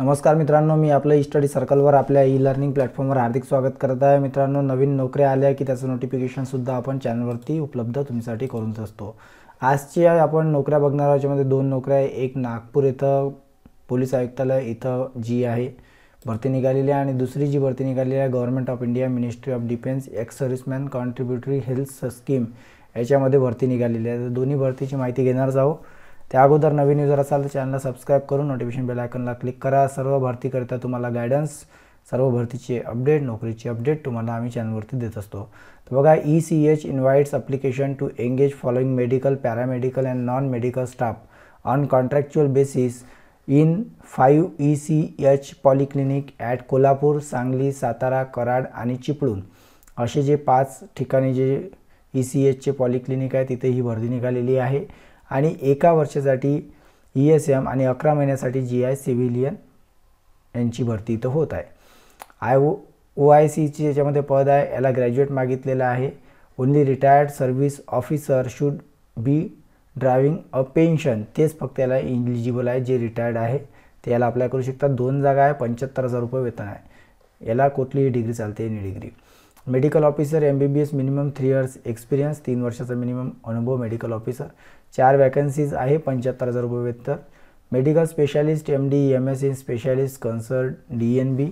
नमस्कार मित्रांनो मी आपलं ई स्टडी सर्कलवर आपल्या ई लर्निंग प्लॅटफॉर्मवर हार्दिक स्वागत करत आहे मित्रांनो नवीन नोकऱ्या आल्या की त्याचं नोटिफिकेशनसुद्धा आपण चॅनलवरती उपलब्ध तुमच्यासाठी करूनच असतो आजची आपण नोकऱ्या बघणार याच्यामध्ये दोन नोकऱ्या आहे एक नागपूर इथं पोलीस आयुक्तालय इथं जी आहे भरती निघालेली आहे आणि दुसरी जी भरती निघालेली आहे government of India ministry of defence ex serviceman contributory health scheme याच्यामध्ये भरती निघालेली आहे तर दोन्ही भरतीची माहिती घेणारच आहोत त्या अगोदर नवीन युजर असाल तर चॅनलला सबस्क्राईब करून नोटिफिकेशन बेल आयकनला क्लिक करा सर्व भरतीकरिता तुम्हाला गायडन्स सर्व भरतीचे अपडेट नोकरीचे अपडेट तुम्हाला आम्ही चॅनलवरती देत असतो तर बघा E C H invites application to engage following medical paramedical and non medical staff on contractual basis in five E C H polyclinic at Kolhapur Sangli Satara Karad आणि चिपळूण असे जे पाच ठिकाणी जे ई e सी एचचे पॉलिक्लिनिक आहे तिथे ही भरती निघालेली आहे आणि एका वर्षासाठी ई एस एम आणि अकरा महिन्यासाठी जी आय सिव्हिलियन यांची भरती इथं होत आहे आय ओ ओ आय सीचे याच्यामध्ये पद आहे याला ग्रॅज्युएट मागितलेलं आहे only retired service officer should be driving a pension तेच फक्त याला इलिजिबल आहे जे रिटायर्ड आहे ते याला अप्लाय करू शकतात दोन जागा आहे पंच्याहत्तर हजार रुपये वेतन आहे याला कुठलीही डिग्री चालते any degree medical officer M B B S minimum three years experience तीन वर्षाचा मिनिमम अनुभव मेडिकल ऑफिसर चार वॅकन्सीज आहे पंच्याहत्तर हजार रुपये वेतन medical specialist M D M S in specialist concerned D N B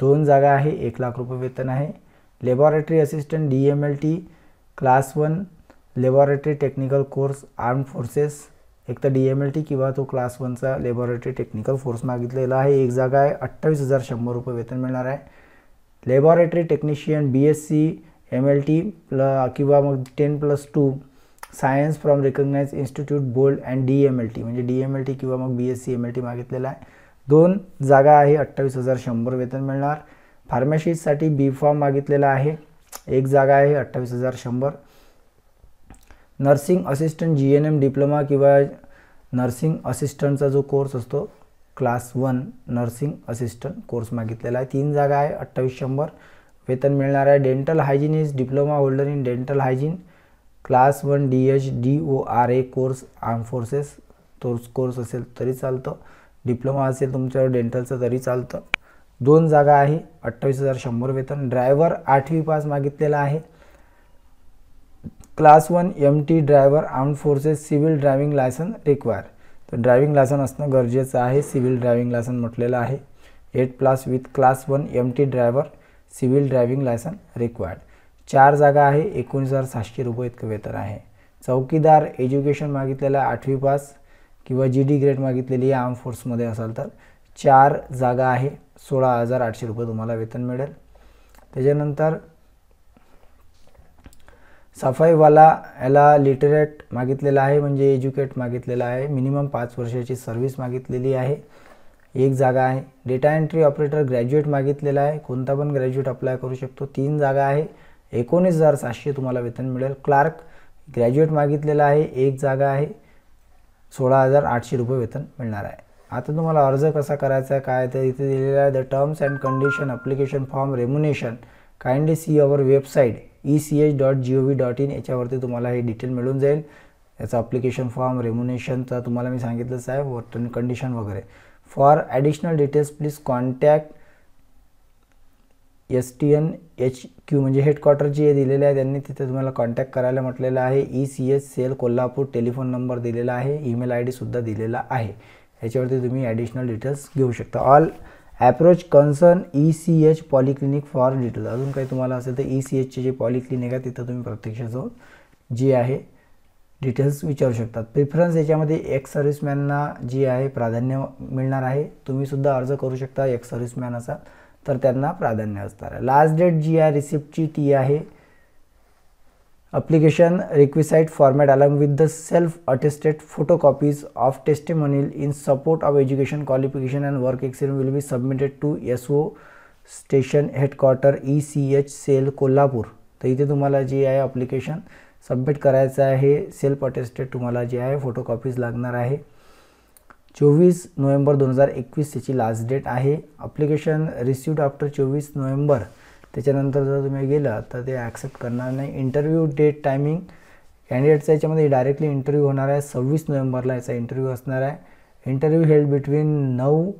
दोन जागा आहे एक लाख रुपये वेतन आहे laboratory assistant D M L T class one laboratory technical course arm forces एक तर डी एम एल टी किंवा तो क्लास वनचा लेबॉरेटरी टेक्निकल फोर्स मागितलेला आहे एक जागा आहे अठ्ठावीस हजार शंभर रुपये वेतन मिळणार आहे laboratory technician B S C M L T प्ल किंवा मग ten plus two science from recognise institute board and D M L T म्हणजे डी एम एल टी किंवा मग B S C M L T मागितलेला आहे दोन जागा आहे अठ्ठावीस हजार शंभर वेतन मिळणार फार्मसीसाठी बी फॉर्म मागितलेला आहे एक जागा आहे अठ्ठावीस हजार शंभर nursing assistant G N M diploma किंवा नर्सिंग असिस्टंटचा जो कोर्स असतो class one nursing assistant course मागितलेला आहे तीन जागा आहे अठ्ठावीस शंभर वेतन मिळणार आहे dental is diploma holder in dental hygiene class one D H D O R A course arm forces तो कोर्स असेल तरी चालतं डिप्लोमा असेल तुमच्यावर डेंटलचं तरी चालतं दोन जागा आहे अठ्ठावीस हजार शंभर वेतन ड्रायव्हर आठवी पास मागितलेला आहे class one M T driver arm forces civil driving licence require तर ड्रायव्हिंग लायसन असणं गरजेचं आहे सिव्हिल ड्रायव्हिंग लायसन म्हटलेलं आहे eight plus with class one M T driver civil driving licence required चार जागा आहे एकोणीस हजार सहाशे रुपये इतकं वेतन आहे चौकीदार एज्युकेशन मागितलेलं आठवी पास किंवा जी डी ग्रेड मागितलेली आहे आर्म फोर्समध्ये असाल तर चार जागा आहे सोळा हजार आठशे रुपये तुम्हाला वेतन मिळेल त्याच्यानंतर सफाईवाला याला लिटरेट मागितलेला आहे म्हणजे एज्युकेट मागितलेला आहे मिनिमम पाच वर्षाची सर्व्हिस मागितलेली आहे एक जागा आहे डेटा एंट्री ऑपरेटर ग्रॅज्युएट मागितलेला आहे कोणता पण ग्रॅज्युएट अप्लाय करू शकतो तीन जागा आहे एकोणीस हजार सातशे तुम्हाला वेतन मिळेल क्लार्क ग्रॅज्युएट मागितलेला आहे एक जागा आहे सोळा हजार आठशे रुपये वेतन मिळणार आहे आता तुम्हाला अर्ज कसा करायचा काय तर इथे दिलेला आहे the terms and condition application form remuneration kindly see our website E C H dot G O V dot in याच्यावरती तुम्हाला हे डिटेल मिळून जाईल याचा अप्लिकेशन फॉर्म रेम्युनेशनचा तुम्हाला मी सांगितलंच आहे वॉट कंडिशन वगैरे for additional details please contact S T N H Q म्हणजे हेडक्वार्टर जे दिलेले आहे त्यांनी तिथे तुम्हाला कॉन्टॅक्ट करायला म्हटलेलं आहे E C S cell Kolhapur telephone number दिलेला आहे ईमेल आय डीसुद्धा दिलेला आहे याच्यावरती तुम्ही ॲडिशनल डिटेल्स घेऊ शकता all approach concern E C H polyclinic for details अजून काही तुम्हाला असेल तर ई e सी एचचे जे पॉलिक्लिनिक आहे तिथं तुम्ही प्रत्यक्ष जाऊन जे आहे डिटेल्स विचारू शकतात प्रिफरन्स याच्यामध्ये एक्स सर्व्हिसमॅनना जी आहे प्राधान्य मिळणार आहे तुम्हीसुद्धा अर्ज करू शकता एक्स सर्व्हिसमॅन असा तर त्यांना प्राधान्य असणार आहे लास्ट डेट जी आहे रिसिप्टची ती आहे application requisite format along with the self attested photo copies of testimonial in support of education qualification and work experience will be submitted to S O station headquarter E C H cell Kolhapur तर इथे तुम्हाला जे आहे application submit करायचं आहे self attested तुम्हाला जे आहे फोटोकॉपीज लागणार आहे चोवीस नोव्हेंबर दोन हजार एकवीस याची लास्ट डेट आहे अप्लिकेशन रिसिवड आफ्टर चोवीस नोव्हेंबर त्याच्यानंतर जर तुम्ही गेलं तर ते ॲक्सेप्ट करणार नाही इंटरव्ह्यू डेट टायमिंग कॅन्डिडेटचा याच्यामध्ये डायरेक्टली इंटरव्ह्यू होणार आहे सव्वीस नोव्हेंबरला याचा इंटरव्ह्यू असणार आहे इंटरव्ह्यू हेल्ड बिटवीन नऊ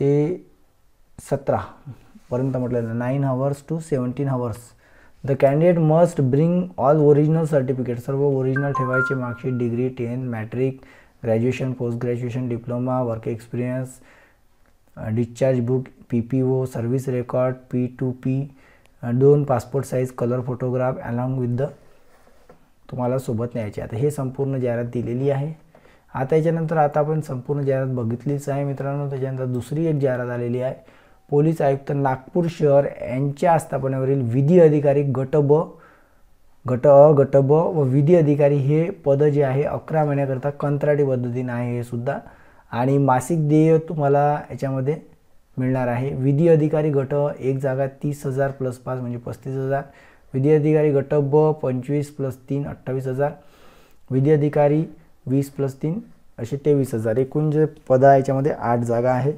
ते सतरापर्यंत म्हटलेलं nine hours to seventeen hours the candidate must bring all original certificate सर्व ओरिजिनल ठेवायचे marksheet degree ten matric graduation post graduation diploma work experience discharge book P P O service record P two P दोन passport size colour photograph along with the तुम्हाला सोबत न्यायचे आता हे संपूर्ण जाहिरात दिलेली आहे आता याच्यानंतर आता आपण संपूर्ण जाहिरात बघितलीच आहे मित्रांनो त्याच्यानंतर दुसरी एक जाहिरात आलेली आहे पोलीस आयुक्त नागपूर शहर यांच्या आस्थापनेवरील विधी अधिकारी गट ब गट अ गट ब व विधी अधिकारी हे पद जे आहे अकरा महिन्याकरता कंत्राटी पद्धतीनं आहे हे सुद्धा आणि मासिक देय तुम्हाला याच्यामध्ये मिळणार आहे विधी अधिकारी गट एक जागा तीस हजार प्लस पाच म्हणजे पस्तीस हजार विधी अधिकारी गट ब पंचवीस प्लस तीन अठ्ठावीस हजार विधी अधिकारी वीस प्लस तीन असे तेवीस हजार एकूण जे पद याच्यामध्ये आठ जागा आहे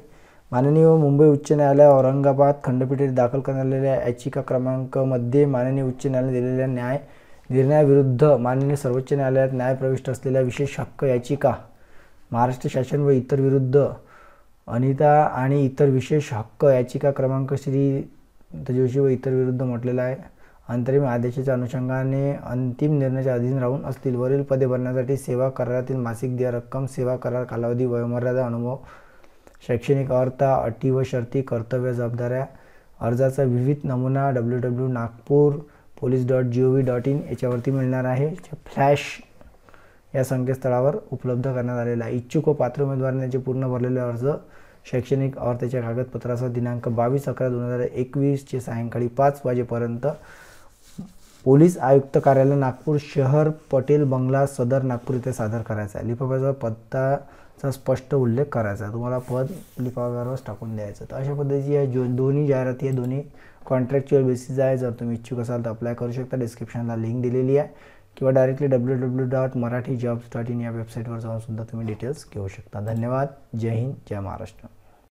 माननीय मुंबई उच्च न्यायालय औरंगाबाद खंडपीठात दाखल करण्यात याचिका क्रमांकमध्ये माननीय उच्च न्यायालयाने दिलेल्या न्याय निर्णयाविरुद्ध माननीय सर्वोच्च न्यायालयात न्यायप्रविष्ट असलेल्या विशेष हक्क याचिका महाराष्ट्र शासन व इतर विरुद्ध अनिता आणि इतर विशेष हक्क याचिका क्रमांक श्री जोशी व इतर विरुद्ध म्हटलेला आहे अंतरिम आदेशाच्या अनुषंगाने अंतिम निर्णयाच्या अधीन राहून असतील वरील पदे भरण्यासाठी सेवा करारातील मासिक देय रक्कम सेवा करार कालावधी वयोमर्यादा अनुभव शैक्षणिक अर्थ अटी व शर्ती कर्तव्य जबाबदाऱ्या अर्जाचा विविध नमुना W W Nagpur police dot G O V dot in याच्यावरती मिळणार आहे फ्लॅश या संकेतस्थळावर उपलब्ध करण्यात आलेला आहे इच्छुक व पात्र उमेदवारांनी जे पूर्ण भरलेले अर्ज शैक्षणिक अर्थाच्या कागदपत्राचा दिनांक बावीस अकरा दोन हजार एकवीसचे सायंकाळी पाच वाजेपर्यंत पोलीस आयुक्त कार्यालय नागपूर शहर पटेल बंगला सदर नागपूर येथे सादर करायचा आहे लिफाफ्याचा पत्ता चा स्पष्ट उल्लेख करायचा तुम्हाला पद लिफाव्यावरच टाकून द्यायचं तर अशा पद्धतीची या जो दोन्ही जाहिराती या दोन्ही कॉन्ट्रॅक्च्युअल बेसिस आहे जर तुम्ही इच्छुक असाल तर अप्लाय करू शकता डिस्क्रिप्शनला लिंक दिलेली आहे किंवा directly W W dot Marathi jobs dot in या वेबसाईटवर जाऊनसुद्धा तुम्ही डिटेल्स घेऊ शकता धन्यवाद जय हिंद जय महाराष्ट्र